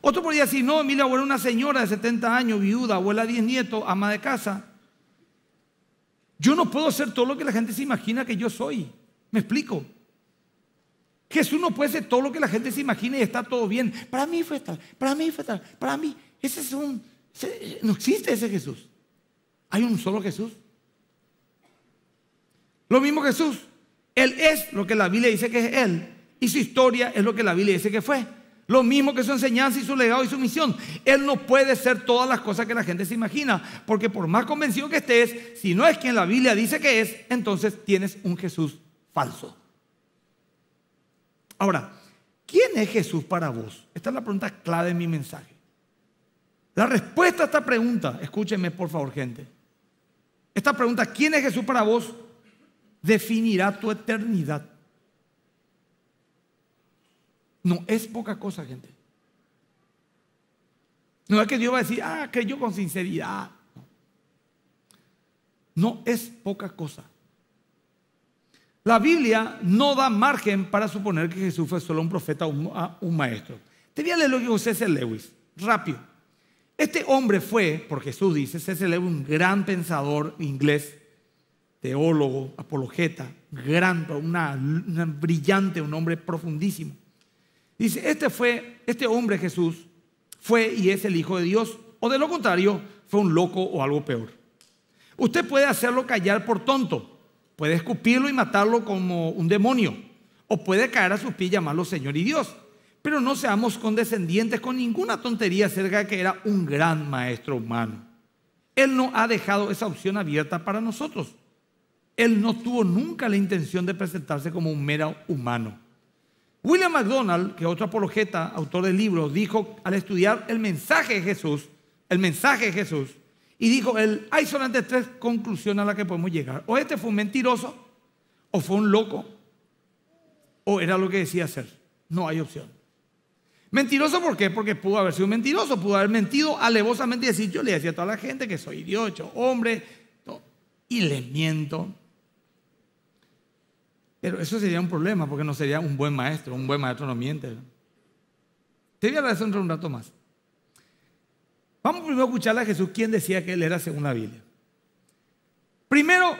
Otro podría decir, no, mira, abuela una señora de 70 años, viuda, abuela 10 nietos, ama de casa. Yo no puedo ser todo lo que la gente se imagina que yo soy. ¿Me explico? Jesús no puede ser todo lo que la gente se imagina y está todo bien. Para mí fue tal, para mí fue tal, para mí. Ese es un... no existe ese Jesús. Hay un solo Jesús. Lo mismo Jesús. Él es lo que la Biblia dice que es Él. Y su historia es lo que la Biblia dice que fue. Lo mismo que su enseñanza y su legado y su misión. Él no puede ser todas las cosas que la gente se imagina, porque por más convencido que estés, si no es quien la Biblia dice que es, entonces tienes un Jesús falso. Ahora, ¿quién es Jesús para vos? Esta es la pregunta clave de mi mensaje. La respuesta a esta pregunta, escúchenme por favor gente, esta pregunta, ¿quién es Jesús para vos? Definirá tu eternidad. No es poca cosa, gente. No es que Dios va a decir, ah, creyó con sinceridad. No es poca cosa. La Biblia no da margen para suponer que Jesús fue solo un profeta o un, ah, maestro. Te voy a leer lo que Lewis, rápido. Este hombre fue, por Jesús dice, C.C. Lewis, un gran pensador inglés, teólogo, apologeta, gran, una brillante, un hombre profundísimo. Dice, este fue, este hombre Jesús fue y es el Hijo de Dios, o de lo contrario, fue un loco o algo peor. Usted puede hacerlo callar por tonto, puede escupirlo y matarlo como un demonio, o puede caer a sus pies y llamarlo Señor y Dios. Pero no seamos condescendientes con ninguna tontería acerca de que era un gran maestro humano. Él no ha dejado esa opción abierta para nosotros. Él no tuvo nunca la intención de presentarse como un mero humano. William MacDonald, que otro apologeta, autor del libro, dijo al estudiar el mensaje de Jesús, el mensaje de Jesús, y dijo, él, hay solamente tres conclusiones a las que podemos llegar. O este fue un mentiroso, o fue un loco, o era lo que decía ser. No hay opción. Mentiroso, ¿por qué? Porque pudo haber sido un mentiroso, pudo haber mentido alevosamente y decir, yo le decía a toda la gente que soy idiota, hombre, y le miento. Pero eso sería un problema porque no sería un buen maestro. Un buen maestro no miente. Te voy a hablar de eso un rato más. Vamos primero a escuchar a Jesús, quien decía que él era según la Biblia. Primero,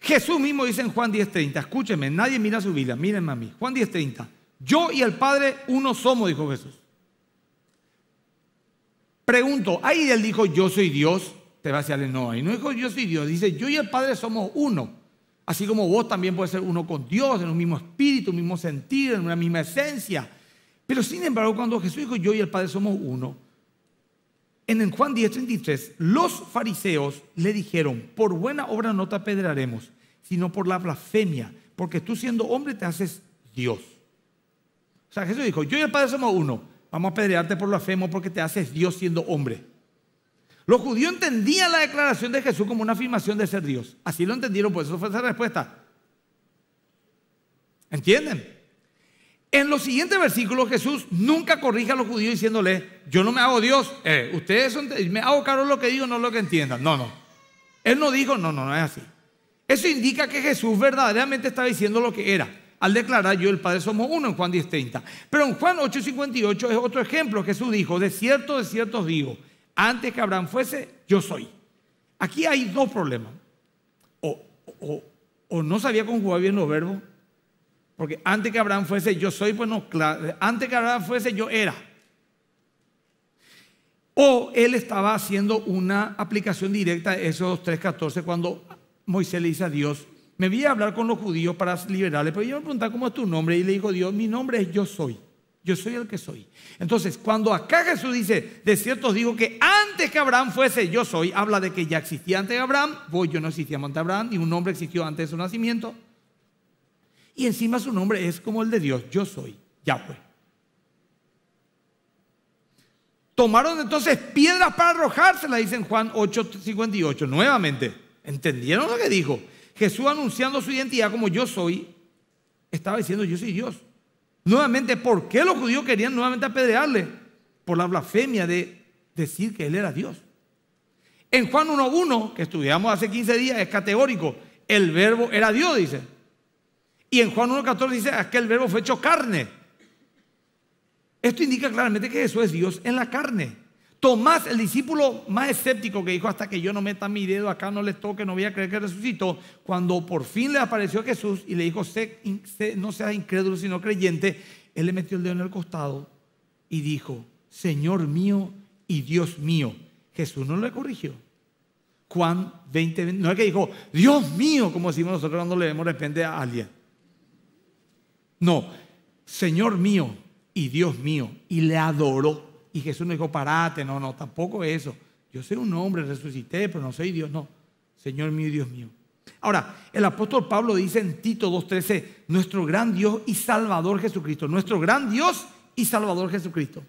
Jesús mismo dice en Juan 10:30, escúcheme, nadie mira su Biblia, mírenme a mí. Juan 10:30, yo y el Padre uno somos, dijo Jesús. Pregunto, ahí él dijo, yo soy Dios. Te va a decirle, no, ahí no dijo, yo soy Dios. Dice, yo y el Padre somos uno. Así como vos también puedes ser uno con Dios, en un mismo espíritu, un mismo sentido, en una misma esencia. Pero sin embargo, cuando Jesús dijo, yo y el Padre somos uno, en Juan 10:33, los fariseos le dijeron, por buena obra no te apedrearemos, sino por la blasfemia, porque tú siendo hombre te haces Dios. O sea, Jesús dijo, yo y el Padre somos uno, vamos a apedrearte por la blasfemo porque te haces Dios siendo hombre. Los judíos entendían la declaración de Jesús como una afirmación de ser Dios. Así lo entendieron, por eso fue esa respuesta. ¿Entienden? En los siguientes versículos Jesús nunca corrige a los judíos diciéndoles, yo no me hago Dios, eh, ustedes me hago caro lo que digo, no lo que entiendan. No, no. Él no dijo, no, no, no es así. Eso indica que Jesús verdaderamente estaba diciendo lo que era. Al declarar yo el Padre somos uno en Juan 10.30. Pero en Juan 8.58 es otro ejemplo. Jesús dijo, de cierto, de cierto digo, antes que Abraham fuese, yo soy. Aquí hay dos problemas. O, no sabía conjugar bien los verbos, porque antes que Abraham fuese, yo soy, pues no, antes que Abraham fuese, yo era. O él estaba haciendo una aplicación directa de esos 3.14 cuando Moisés le dice a Dios, me voy a hablar con los judíos para liberarles, pero yo me preguntaba, ¿cómo es tu nombre? Y le dijo Dios, mi nombre es yo soy. Yo soy el que soy. Entonces, cuando acá Jesús dice, de cierto dijo digo que antes que Abraham fuese yo soy, habla de que ya existía antes de Abraham, voy yo no existía antes Abraham, ni un hombre existió antes de su nacimiento. Y encima su nombre es como el de Dios, yo soy, Yahweh. Tomaron entonces piedras para arrojárselas, dice en Juan 8:58, nuevamente. ¿Entendieron lo que dijo? Jesús anunciando su identidad como yo soy, estaba diciendo yo soy Dios. Nuevamente, ¿por qué los judíos querían nuevamente apedrearle? Por la blasfemia de decir que él era Dios. En Juan 1.1, que estudiamos hace 15 días, es categórico. El verbo era Dios, dice. Y en Juan 1.14 dice, aquel verbo fue hecho carne. Esto indica claramente que Jesús es Dios en la carne. Tomás, el discípulo más escéptico que dijo, hasta que yo no meta mi dedo acá, no les toque, no voy a creer que resucitó, cuando por fin le apareció Jesús y le dijo, no seas incrédulo sino creyente, él le metió el dedo en el costado y dijo, Señor mío y Dios mío. Jesús no le corrigió. Juan 20, no es que dijo, Dios mío, como decimos nosotros cuando le de repente a alguien. No, Señor mío y Dios mío. Y le adoró. Y Jesús no dijo, parate, no, no, tampoco eso. Yo soy un hombre, resucité, pero no soy Dios, no. Señor mío y Dios mío. Ahora, el apóstol Pablo dice en Tito 2.13, nuestro gran Dios y Salvador Jesucristo, nuestro gran Dios y Salvador Jesucristo.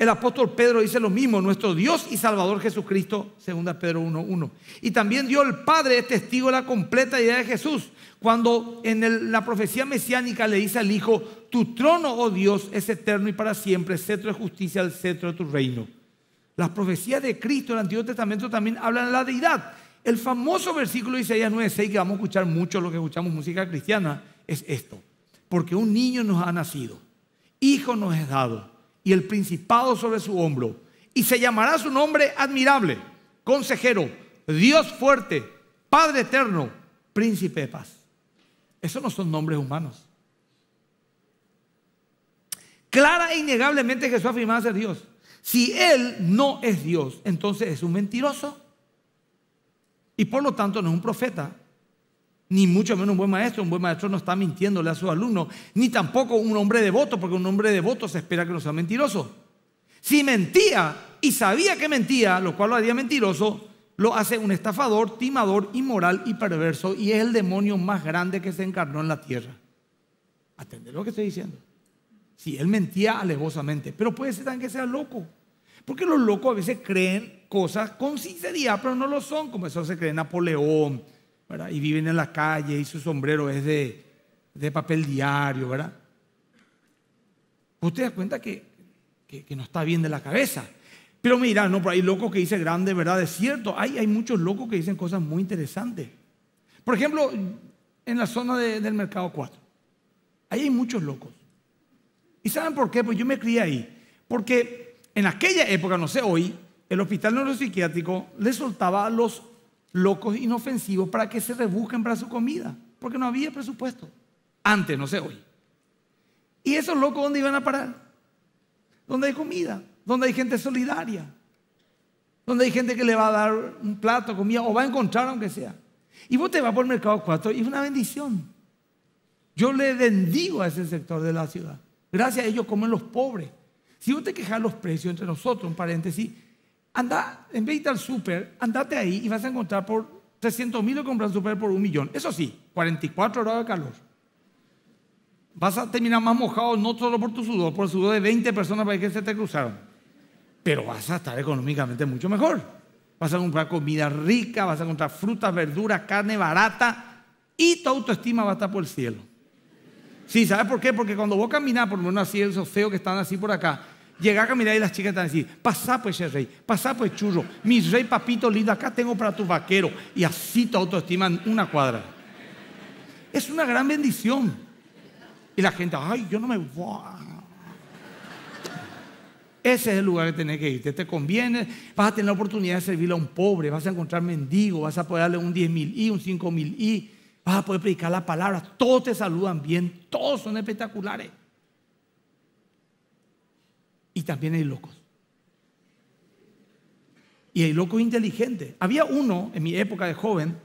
El apóstol Pedro dice lo mismo, nuestro Dios y Salvador Jesucristo, segunda Pedro 1.1. Y también dio el Padre testigo la completa idea de Jesús, cuando en la profecía mesiánica le dice al Hijo, tu trono, oh Dios, es eterno y para siempre, cetro de justicia, el cetro de tu reino. Las profecías de Cristo en el Antiguo Testamento también hablan de la deidad. El famoso versículo de Isaías 6, que vamos a escuchar mucho lo que escuchamos música cristiana, es esto. Porque un niño nos ha nacido, hijo nos es dado y el principado sobre su hombro. Y se llamará su nombre admirable, consejero, Dios fuerte, Padre eterno, príncipe de paz. Esos no son nombres humanos. Clara e innegablemente Jesús afirmaba ser Dios. Si Él no es Dios, entonces es un mentiroso. Y por lo tanto no es un profeta, ni mucho menos un buen maestro. Un buen maestro no está mintiéndole a su alumno, ni tampoco un hombre devoto, porque un hombre devoto se espera que no sea mentiroso. Si mentía y sabía que mentía, lo cual lo haría mentiroso, lo hace un estafador, timador, inmoral y perverso, y es el demonio más grande que se encarnó en la tierra. Atender lo que estoy diciendo. Si él mentía alevosamente, pero puede ser también que sea loco. Porque los locos a veces creen cosas con sinceridad, pero no lo son, como eso se cree Napoleón, y viven en la calle y su sombrero es de, papel diario, ¿verdad? Usted da cuenta que, no está bien de la cabeza. Pero mira, no, pero hay locos que dicen grandes Es Cierto, hay, hay muchos locos que dicen cosas muy interesantes. Por ejemplo, en la zona del mercado 4. Ahí hay muchos locos. ¿Y saben por qué? Pues yo me crié ahí. Porque en aquella época, no sé hoy, el hospital neuropsiquiátrico le soltaba los locos e inofensivos para que se rebusquen para su comida, porque no había presupuesto. Antes, no sé hoy. ¿Y esos locos dónde iban a parar? Donde hay comida, donde hay gente solidaria, donde hay gente que le va a dar un plato, comida, o va a encontrar aunque sea. Y vos te vas por el mercado 4 y es una bendición. Yo le bendigo a ese sector de la ciudad. Gracias a ellos comen los pobres. Si vos te quejas los precios entre nosotros, un paréntesis, Anda, en vez de ir al súper, andate ahí y vas a encontrar por 300 mil lo compras súper por un millón. Eso sí, 44 grados de calor. Vas a terminar más mojado, no solo por tu sudor, por el sudor de 20 personas para que se te cruzaron. Pero vas a estar económicamente mucho mejor. Vas a comprar comida rica, vas a encontrar frutas, verduras, carne barata y tu autoestima va a estar por el cielo. Sí, ¿sabes por qué? Porque cuando vos caminas, por lo menos así, esos feos que están así por acá, Llega a caminar y las chicas están así, pasá pues ese rey, pasá pues churro, mi rey papito lindo, acá tengo para tu vaquero. Y así te autoestiman una cuadra. Es una gran bendición. Y la gente, ay, yo no me voy. Ese es el lugar que tenés que ir, Te conviene, vas a tener la oportunidad de servirle a un pobre, vas a encontrar mendigo, vas a poder darle un 10 mil y un 5 mil y vas a poder predicar la palabra. Todos te saludan bien, todos son espectaculares y también hay locos. Y hay locos inteligentes. Había uno en mi época de joven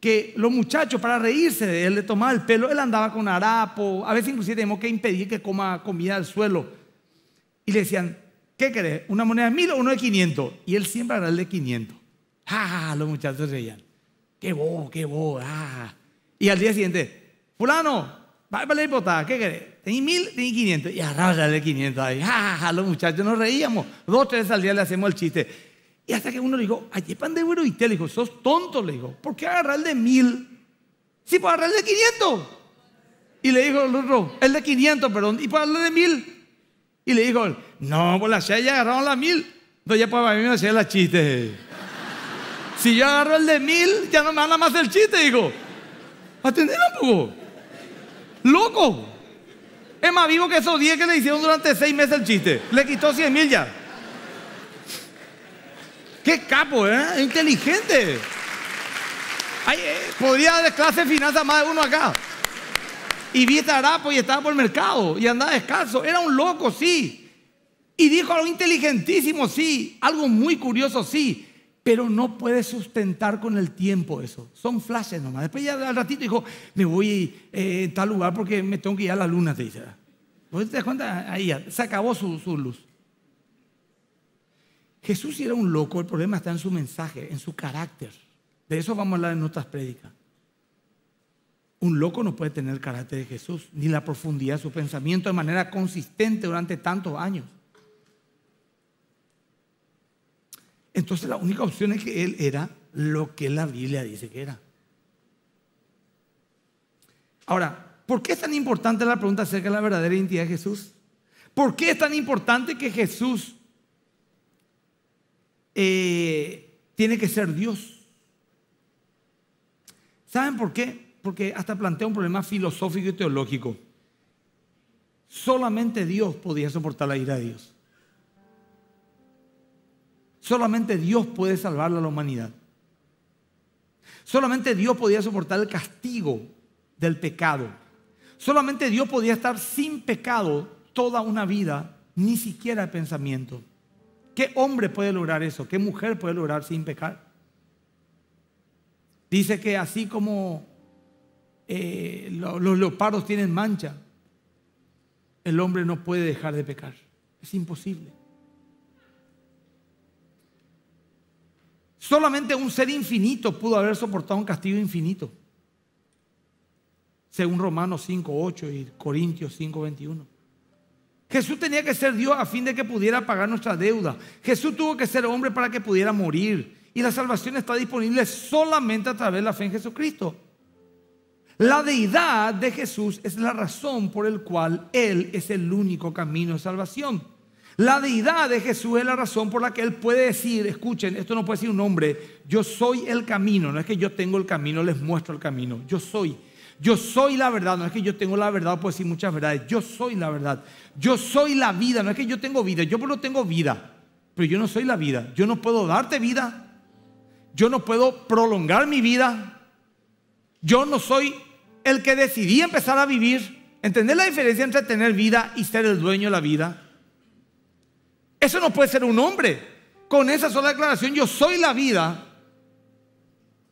que los muchachos para reírse él, le tomaba el pelo, él andaba con harapo, a veces inclusive tenemos que impedir que coma comida del suelo. Y le decían, ¿qué querés? ¿Una moneda de mil o uno de 500? Y él siempre era el de 500. ¡Ja, los muchachos reían. ¡Qué bobo, qué bobo! Y al día siguiente, fulano, vale, botada ¿qué querés? Tení mil, tení 500. Y de 500 ahí. Ja, ja, los muchachos nos reíamos. Dos, tres al día le hacemos el chiste. Y hasta que uno le dijo, ayer pan de y te le dijo, sos tonto, le dijo, ¿por qué agarrar el de mil? Si puedo agarrar el de 500. Y le dijo el otro, el de 500, perdón, y para el de mil. Y le dijo, no, pues la seis ya agarraron las mil. Entonces ya para mí me hacía las chiste. Si yo agarro el de mil, ya no me van más el chiste, digo. Atendé un poco. Loco. Es más vivo que esos 10 que le hicieron durante 6 meses el chiste. Le quitó 100 mil ya. Qué capo, ¿eh? Inteligente. Eh, podría dar clase de finanzas más de uno acá. Y vi este y estaba por el mercado y andaba descalzo. Era un loco, sí. Y dijo algo inteligentísimo, sí. Algo muy curioso, sí pero no puede sustentar con el tiempo eso. Son flashes nomás. Después ya al ratito dijo, me voy a eh, tal lugar porque me tengo que ir a la luna, te te das cuenta? Ahí ya, se acabó su, su luz. Jesús era un loco, el problema está en su mensaje, en su carácter. De eso vamos a hablar en otras prédicas. Un loco no puede tener el carácter de Jesús, ni la profundidad de su pensamiento de manera consistente durante tantos años. Entonces la única opción es que él era lo que la Biblia dice que era. Ahora, ¿por qué es tan importante la pregunta acerca de la verdadera identidad de Jesús? ¿Por qué es tan importante que Jesús eh, tiene que ser Dios? ¿Saben por qué? Porque hasta plantea un problema filosófico y teológico. Solamente Dios podía soportar la ira de Dios. Solamente Dios puede salvar a la humanidad. Solamente Dios podía soportar el castigo del pecado. Solamente Dios podía estar sin pecado toda una vida, ni siquiera el pensamiento. ¿Qué hombre puede lograr eso? ¿Qué mujer puede lograr sin pecar? Dice que así como eh, los leopardos tienen mancha, el hombre no puede dejar de pecar. Es imposible. Solamente un ser infinito pudo haber soportado un castigo infinito. Según Romanos 5.8 y Corintios 5.21. Jesús tenía que ser Dios a fin de que pudiera pagar nuestra deuda. Jesús tuvo que ser hombre para que pudiera morir. Y la salvación está disponible solamente a través de la fe en Jesucristo. La deidad de Jesús es la razón por la cual Él es el único camino de salvación. La deidad de Jesús es la razón por la que él puede decir, escuchen, esto no puede ser un hombre, yo soy el camino, no es que yo tengo el camino, les muestro el camino, yo soy. Yo soy la verdad, no es que yo tengo la verdad, puedo decir muchas verdades, yo soy la verdad. Yo soy la vida, no es que yo tengo vida, yo no tengo vida, pero yo no soy la vida. Yo no puedo darte vida, yo no puedo prolongar mi vida, yo no soy el que decidí empezar a vivir. ¿Entender la diferencia entre tener vida y ser el dueño de la vida? Eso no puede ser un hombre. Con esa sola declaración, yo soy la vida,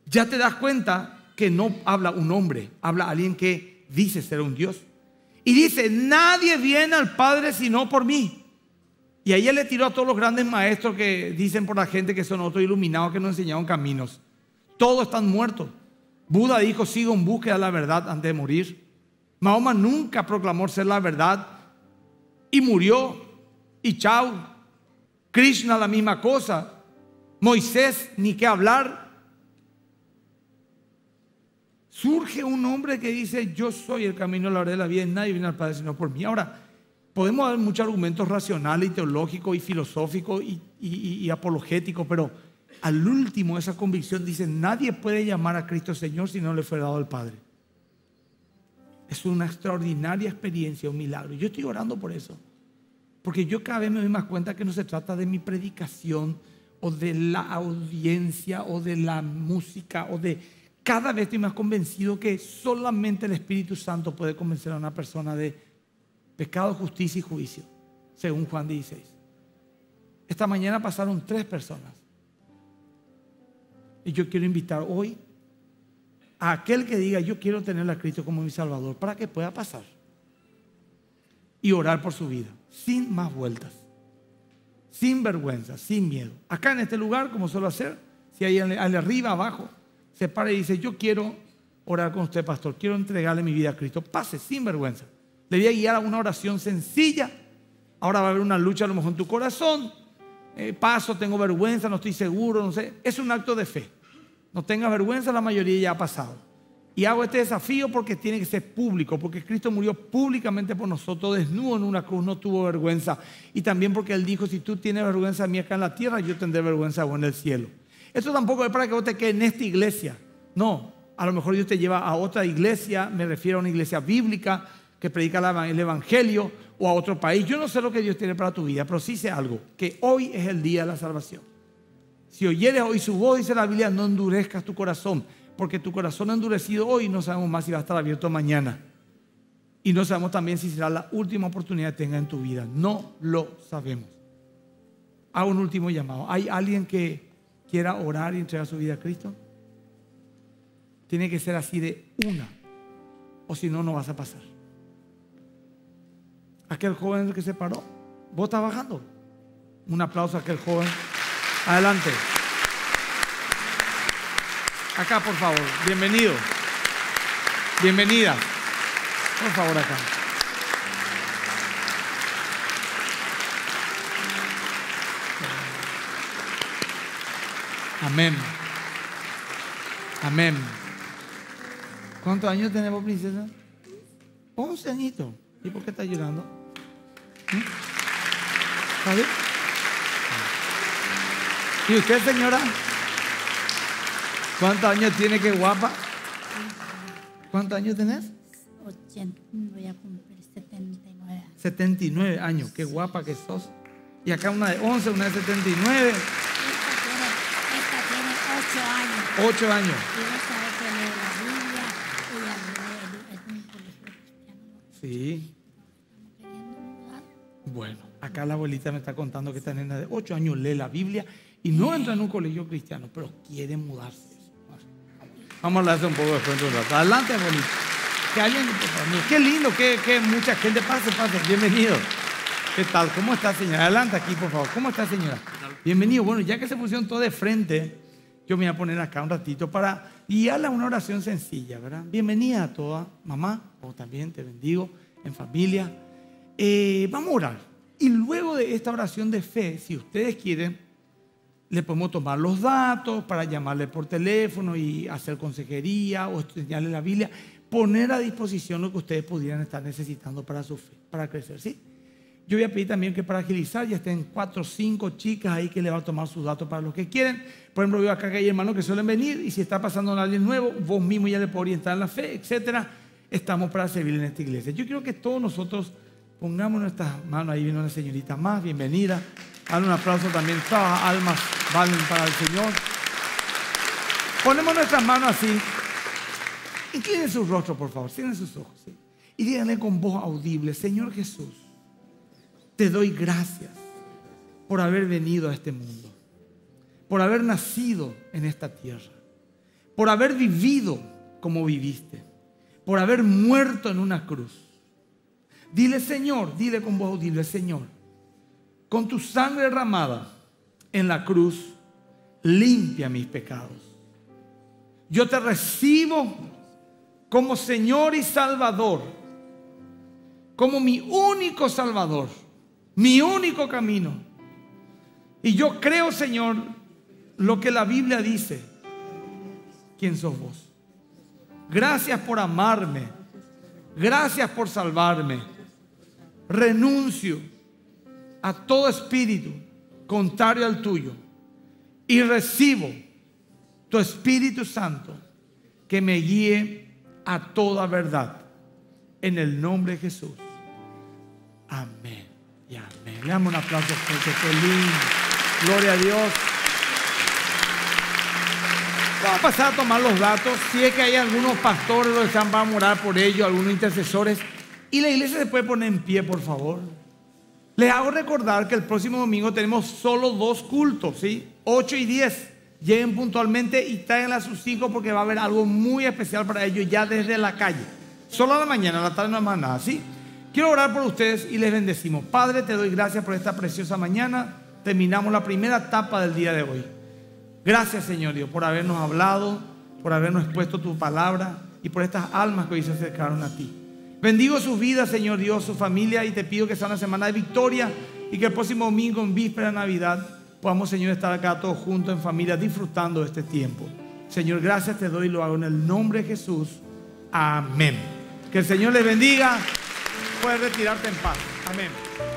ya te das cuenta que no habla un hombre, habla alguien que dice ser un Dios. Y dice, nadie viene al Padre sino por mí. Y ahí él le tiró a todos los grandes maestros que dicen por la gente que son otros iluminados que nos enseñaron caminos. Todos están muertos. Buda dijo, sigo en búsqueda de la verdad antes de morir. Mahoma nunca proclamó ser la verdad y murió. Y chao, Krishna la misma cosa. Moisés, ni qué hablar. Surge un hombre que dice, yo soy el camino, la verdad de la vida, y nadie viene al Padre sino por mí. Ahora, podemos dar muchos argumentos racionales y teológicos y filosóficos y, y apologéticos, pero al último esa convicción dice, nadie puede llamar a Cristo Señor si no le fue dado al Padre. Es una extraordinaria experiencia, un milagro. Yo estoy orando por eso. Porque yo cada vez me doy más cuenta que no se trata de mi predicación o de la audiencia o de la música o de... Cada vez estoy más convencido que solamente el Espíritu Santo puede convencer a una persona de pecado, justicia y juicio, según Juan 16. Esta mañana pasaron tres personas. Y yo quiero invitar hoy a aquel que diga, yo quiero tener a Cristo como mi Salvador, para que pueda pasar y orar por su vida sin más vueltas, sin vergüenza, sin miedo. Acá en este lugar, como suelo hacer, si hay al arriba, abajo, se para y dice, yo quiero orar con usted, pastor, quiero entregarle mi vida a Cristo. Pase sin vergüenza. Le voy a guiar a una oración sencilla. Ahora va a haber una lucha a lo mejor en tu corazón. Eh, paso, tengo vergüenza, no estoy seguro, no sé. Es un acto de fe. No tengas vergüenza, la mayoría ya ha pasado. Y hago este desafío porque tiene que ser público, porque Cristo murió públicamente por nosotros, desnudo en una cruz, no tuvo vergüenza. Y también porque Él dijo, si tú tienes vergüenza mía acá en la tierra, yo tendré vergüenza en el cielo. Esto tampoco es para que vos te quedes en esta iglesia. No, a lo mejor Dios te lleva a otra iglesia, me refiero a una iglesia bíblica que predica el Evangelio o a otro país. Yo no sé lo que Dios tiene para tu vida, pero sí sé algo, que hoy es el día de la salvación. Si oyeres hoy su voz, dice la Biblia, no endurezcas tu corazón porque tu corazón ha endurecido hoy no sabemos más si va a estar abierto mañana. Y no sabemos también si será la última oportunidad que tenga en tu vida. No lo sabemos. Hago un último llamado. ¿Hay alguien que quiera orar y entregar su vida a Cristo? Tiene que ser así de una. O si no, no vas a pasar. Aquel joven que se paró. Vos bajando Un aplauso a aquel joven. Adelante. Acá, por favor. Bienvenido. Bienvenida. Por favor, acá. Amén. Amén. ¿Cuántos años tenemos, princesa? Once añitos. ¿Y por qué ¿Mm? está llorando? ¿Sabes? ¿Y usted, señora? ¿Cuántos años tiene que guapa? ¿Cuántos años tenés? 80, voy a cumplir 79. 79 años, qué guapa que sos. Y acá una de 11, una de 79. Esta tiene 8 años. 8 años. y biblia un colegio cristiano. Sí. Bueno, acá la abuelita me está contando que esta nena de 8 años lee la Biblia y no entra en un colegio cristiano, pero quiere mudarse. Vamos a hablar un poco de un rato. Adelante, bonito. Que alguien, qué lindo, qué mucha gente. Pase, pase, bienvenido. ¿Qué tal? ¿Cómo está, señora? Adelante aquí, por favor. ¿Cómo está, señora? Bienvenido. Bueno, ya que se pusieron todo de frente, yo me voy a poner acá un ratito para guiarla a una oración sencilla, ¿verdad? Bienvenida a toda, mamá, o también te bendigo, en familia. Eh, vamos a orar. Y luego de esta oración de fe, si ustedes quieren, le podemos tomar los datos para llamarle por teléfono y hacer consejería o enseñarle la Biblia, poner a disposición lo que ustedes pudieran estar necesitando para, su fe, para crecer, ¿sí? Yo voy a pedir también que para agilizar ya estén cuatro o cinco chicas ahí que le van a tomar sus datos para los que quieren. Por ejemplo, veo acá que hay hermanos que suelen venir y si está pasando alguien nuevo, vos mismo ya le puedo orientar en la fe, etcétera. Estamos para servir en esta iglesia. Yo quiero que todos nosotros pongamos nuestras manos. Ahí viene una señorita más, bienvenida. Dale un aplauso también todas almas valen para el Señor. Ponemos nuestras manos así. y Inclinen sus rostros por favor. Cierren sus ojos. Y díganle con voz audible, Señor Jesús, te doy gracias por haber venido a este mundo, por haber nacido en esta tierra, por haber vivido como viviste, por haber muerto en una cruz. Dile, Señor, dile con voz audible, Señor, con tu sangre derramada, en la cruz limpia mis pecados. Yo te recibo como Señor y Salvador, como mi único Salvador, mi único camino. Y yo creo, Señor, lo que la Biblia dice, quién sos vos. Gracias por amarme. Gracias por salvarme. Renuncio a todo espíritu contrario al tuyo. Y recibo tu Espíritu Santo que me guíe a toda verdad. En el nombre de Jesús. Amén. Y amén. Le damos un aplauso fuerte. Feliz. Gloria a Dios. Vamos a pasar a tomar los datos. Si es que hay algunos pastores donde que están, vamos a orar por ellos, algunos intercesores. Y la iglesia se puede poner en pie, por favor. Les hago recordar que el próximo domingo tenemos solo dos cultos, ¿sí? 8 y 10. Lleguen puntualmente y traigan a sus hijos porque va a haber algo muy especial para ellos ya desde la calle. Solo a la mañana, a la tarde no más nada, ¿sí? Quiero orar por ustedes y les bendecimos. Padre, te doy gracias por esta preciosa mañana. Terminamos la primera etapa del día de hoy. Gracias, Señor Dios, por habernos hablado, por habernos expuesto tu palabra y por estas almas que hoy se acercaron a ti. Bendigo sus vidas, Señor Dios, su familia, y te pido que sea una semana de victoria y que el próximo domingo, en víspera de Navidad, podamos, Señor, estar acá todos juntos en familia disfrutando de este tiempo. Señor, gracias te doy y lo hago en el nombre de Jesús. Amén. Que el Señor les bendiga. Puedes retirarte en paz. Amén.